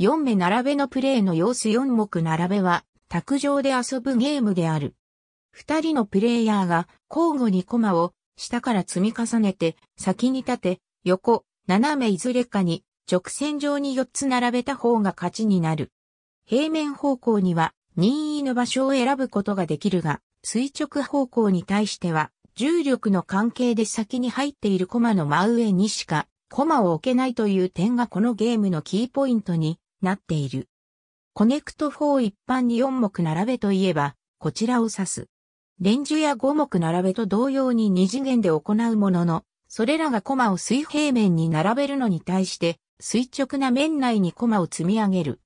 4目並べのプレーの様子4目並べは、卓上で遊ぶゲームである。二人のプレイヤーが交互にコマを下から積み重ねて、先に立て、横、斜めいずれかに直線上に4つ並べた方が勝ちになる。平面方向には任意の場所を選ぶことができるが、垂直方向に対しては、重力の関係で先に入っているコマの真上にしか、コマを置けないという点がこのゲームのキーポイントになっている。コネクト4一般に4目並べといえば、こちらを指す。レンジや5目並べと同様に2次元で行うものの、それらがコマを水平面に並べるのに対して、垂直な面内にコマを積み上げる。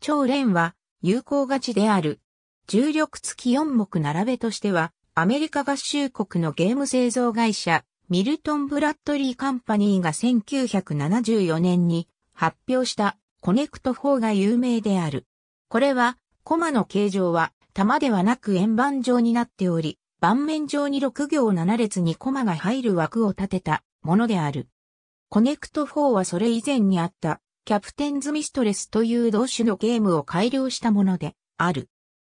超連は、有効勝ちである。重力付き4目並べとしては、アメリカ合衆国のゲーム製造会社、ミルトン・ブラッドリー・カンパニーが1974年に発表したコネクト4が有名である。これは、コマの形状は、玉ではなく円盤状になっており、盤面上に6行7列にコマが入る枠を立てたものである。コネクト4はそれ以前にあった、キャプテンズミストレスという同種のゲームを改良したものである。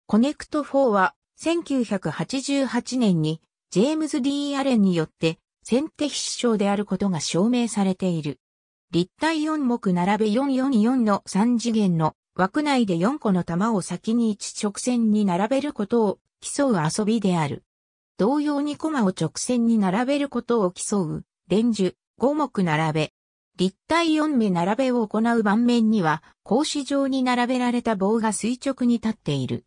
コネクト4は、1988年に、ジェームズ・ディー・アレンによって、先手必勝であることが証明されている。立体4目並べ444の3次元の枠内で4個の玉を先に一直線に並べることを競う遊びである。同様にコマを直線に並べることを競う、連樹、5目並べ。立体4目並べを行う盤面には、格子状に並べられた棒が垂直に立っている。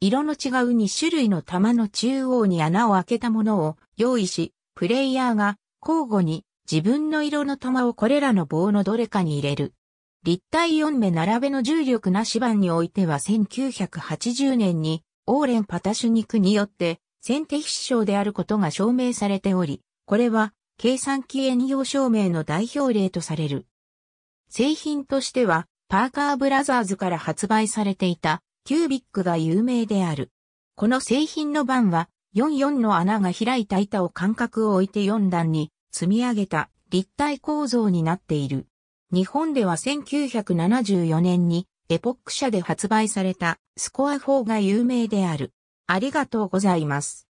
色の違う2種類の玉の中央に穴を開けたものを用意し、プレイヤーが交互に自分の色の玉をこれらの棒のどれかに入れる。立体4目並べの重力なし板においては1980年にオーレン・パタシュニクによって先手必勝であることが証明されており、これは計算機営用証明の代表例とされる。製品としてはパーカーブラザーズから発売されていたキュービックが有名である。この製品の版は44の穴が開いた板を間隔を置いて4段に積み上げた立体構造になっている。日本では1974年にエポック社で発売されたスコア4が有名である。ありがとうございます。